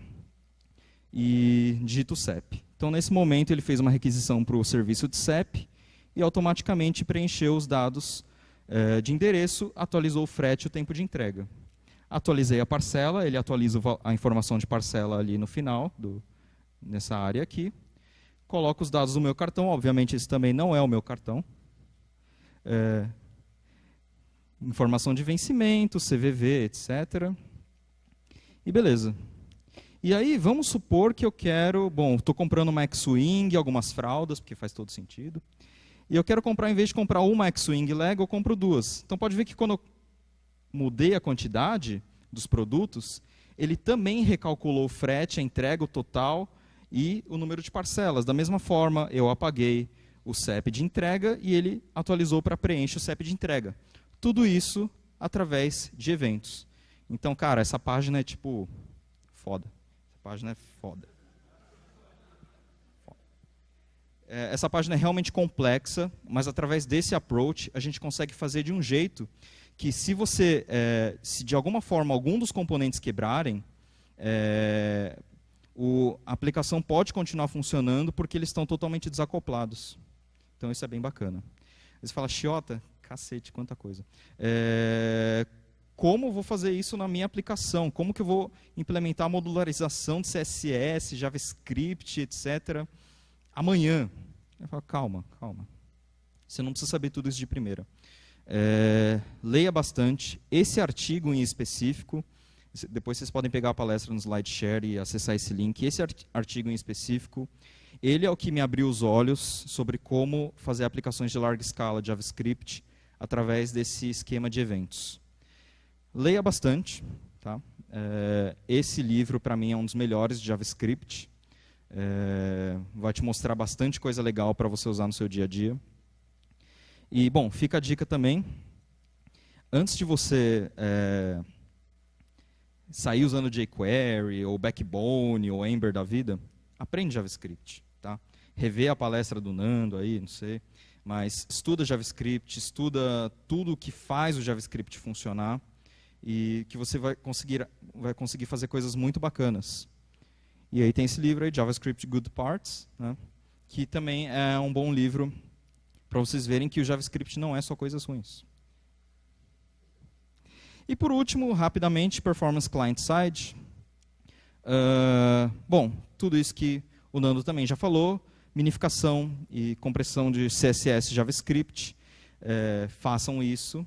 e digita o CEP. Então, nesse momento, ele fez uma requisição para o serviço de CEP e automaticamente preencheu os dados eh, de endereço, atualizou o frete e o tempo de entrega. Atualizei a parcela, ele atualiza a informação de parcela ali no final, do, nessa área aqui. Coloco os dados do meu cartão, obviamente esse também não é o meu cartão. É, informação de vencimento, CVV, etc. E beleza. E aí, vamos supor que eu quero, bom, estou comprando uma X-Wing, algumas fraldas, porque faz todo sentido. E eu quero comprar, em vez de comprar uma X-Wing Lego, eu compro duas. Então pode ver que quando eu mudei a quantidade dos produtos, ele também recalculou o frete, a entrega, o total e o número de parcelas. Da mesma forma, eu apaguei o CEP de entrega e ele atualizou para preencher o CEP de entrega. Tudo isso através de eventos. Então, cara, essa página é tipo foda página é foda. É, essa página é realmente complexa, mas através desse approach a gente consegue fazer de um jeito que se você, é, se de alguma forma algum dos componentes quebrarem, é, o, a aplicação pode continuar funcionando porque eles estão totalmente desacoplados. Então isso é bem bacana. Você fala, chiota, cacete, quanta coisa. É, como vou fazer isso na minha aplicação, como que eu vou implementar a modularização de CSS, JavaScript, etc. Amanhã. Eu falo, calma, calma. Você não precisa saber tudo isso de primeira. É, leia bastante. Esse artigo em específico, depois vocês podem pegar a palestra no SlideShare e acessar esse link. Esse artigo em específico, ele é o que me abriu os olhos sobre como fazer aplicações de larga escala de JavaScript através desse esquema de eventos. Leia bastante. Tá? É, esse livro, para mim, é um dos melhores de JavaScript. É, vai te mostrar bastante coisa legal para você usar no seu dia a dia. E, bom, fica a dica também. Antes de você é, sair usando jQuery, ou Backbone, ou Ember da vida, aprende JavaScript. Tá? Revê a palestra do Nando aí, não sei. Mas estuda JavaScript, estuda tudo o que faz o JavaScript funcionar e que você vai conseguir, vai conseguir fazer coisas muito bacanas. E aí tem esse livro aí, JavaScript Good Parts, né, que também é um bom livro para vocês verem que o JavaScript não é só coisas ruins. E por último, rapidamente, Performance Client-Side. Uh, ah, bom, tudo isso que o Nando também já falou, minificação e compressão de CSS JavaScript, é, façam isso.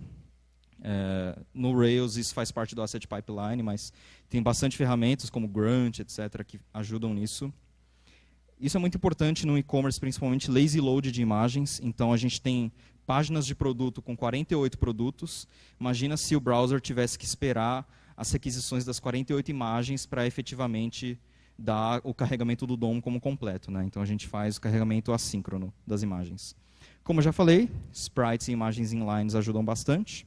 É, no Rails, isso faz parte do Asset Pipeline, mas tem bastante ferramentas como Grunt, etc., que ajudam nisso. Isso é muito importante no e-commerce, principalmente lazy load de imagens. Então, a gente tem páginas de produto com 48 produtos. Imagina se o browser tivesse que esperar as requisições das 48 imagens para efetivamente dar o carregamento do DOM como completo. Né? Então, a gente faz o carregamento assíncrono das imagens. Como eu já falei, sprites e imagens inlines ajudam bastante.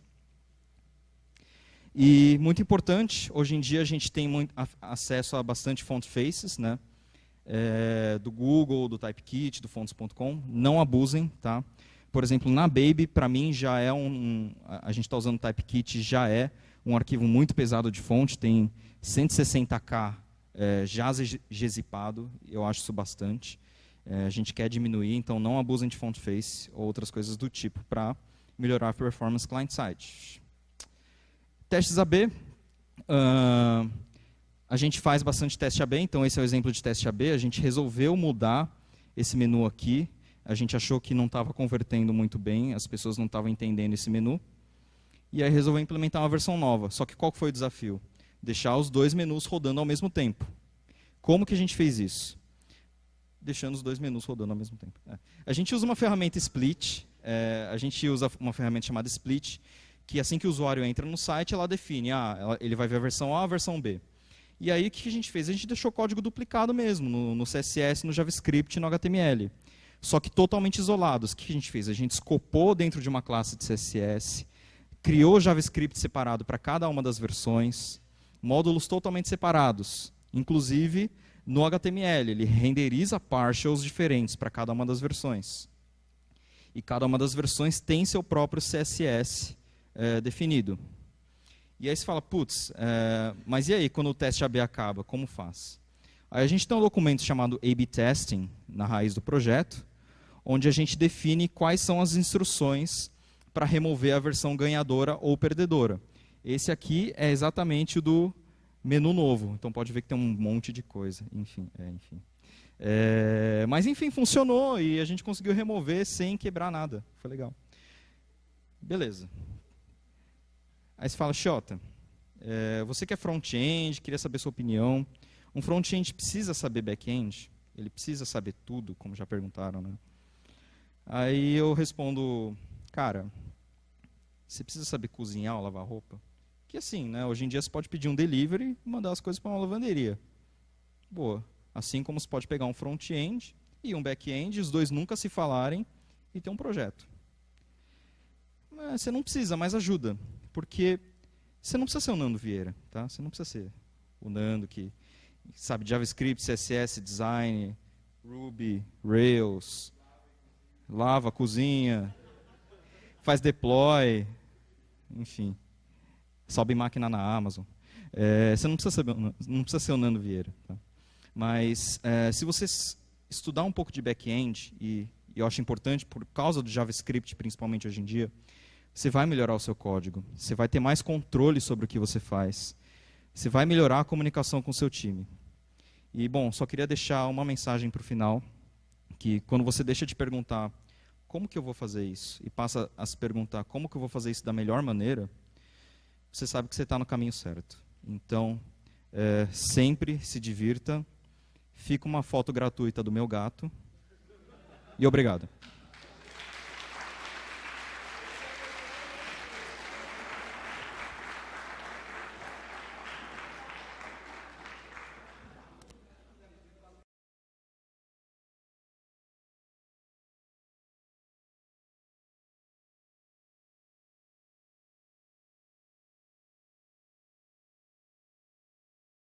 E muito importante, hoje em dia a gente tem muito, a, acesso a bastante font faces, né? É, do Google, do Typekit, do fonts.com. Não abusem, tá? Por exemplo, na Baby, para mim já é um, um a gente está usando o Typekit, já é um arquivo muito pesado de fonte, tem 160k é, já gzipado, eu acho isso bastante. É, a gente quer diminuir, então não abusem de font face ou outras coisas do tipo para melhorar a performance client-side testes AB. Uh, ah, a gente faz bastante teste AB, então esse é o exemplo de teste AB. A gente resolveu mudar esse menu aqui. A gente achou que não estava convertendo muito bem, as pessoas não estavam entendendo esse menu. E aí resolveu implementar uma versão nova. Só que qual foi o desafio? Deixar os dois menus rodando ao mesmo tempo. Como que a gente fez isso? Deixando os dois menus rodando ao mesmo tempo. É. A gente usa uma ferramenta Split, é, a gente usa uma ferramenta chamada Split, que assim que o usuário entra no site, ela define, ah, ele vai ver a versão A, a versão B. E aí o que a gente fez? A gente deixou o código duplicado mesmo, no, no CSS, no JavaScript e no HTML. Só que totalmente isolados. O que a gente fez? A gente escopou dentro de uma classe de CSS, criou JavaScript separado para cada uma das versões, módulos totalmente separados. Inclusive, no HTML, ele renderiza partials diferentes para cada uma das versões. E cada uma das versões tem seu próprio CSS, é, definido. E aí você fala, putz, é, mas e aí quando o teste AB acaba, como faz? Aí a gente tem um documento chamado AB Testing, na raiz do projeto, onde a gente define quais são as instruções para remover a versão ganhadora ou perdedora. Esse aqui é exatamente o do menu novo, então pode ver que tem um monte de coisa, enfim. É, enfim. É, mas enfim, funcionou e a gente conseguiu remover sem quebrar nada, foi legal. Beleza. Aí você fala, Xota, é, você que é front-end, queria saber sua opinião. Um front-end precisa saber back-end? Ele precisa saber tudo, como já perguntaram, né? Aí eu respondo, cara, você precisa saber cozinhar ou lavar roupa? Que assim, né? Hoje em dia você pode pedir um delivery e mandar as coisas para uma lavanderia. Boa. Assim como você pode pegar um front-end e um back-end, os dois nunca se falarem e ter um projeto. Mas você não precisa, mas ajuda. Porque você não precisa ser o Nando Vieira, tá? Você não precisa ser o Nando que sabe JavaScript, CSS, design, Ruby, Rails, lava, cozinha, faz deploy, enfim, sobe máquina na Amazon. É, você não precisa, saber, não precisa ser o Nando Vieira. Tá? Mas é, se você estudar um pouco de back-end, e, e eu acho importante por causa do JavaScript, principalmente hoje em dia, você vai melhorar o seu código, você vai ter mais controle sobre o que você faz, você vai melhorar a comunicação com o seu time. E, bom, só queria deixar uma mensagem para o final, que quando você deixa de perguntar como que eu vou fazer isso e passa a se perguntar como que eu vou fazer isso da melhor maneira, você sabe que você está no caminho certo. Então, é, sempre se divirta. Fica uma foto gratuita do meu gato. E obrigado.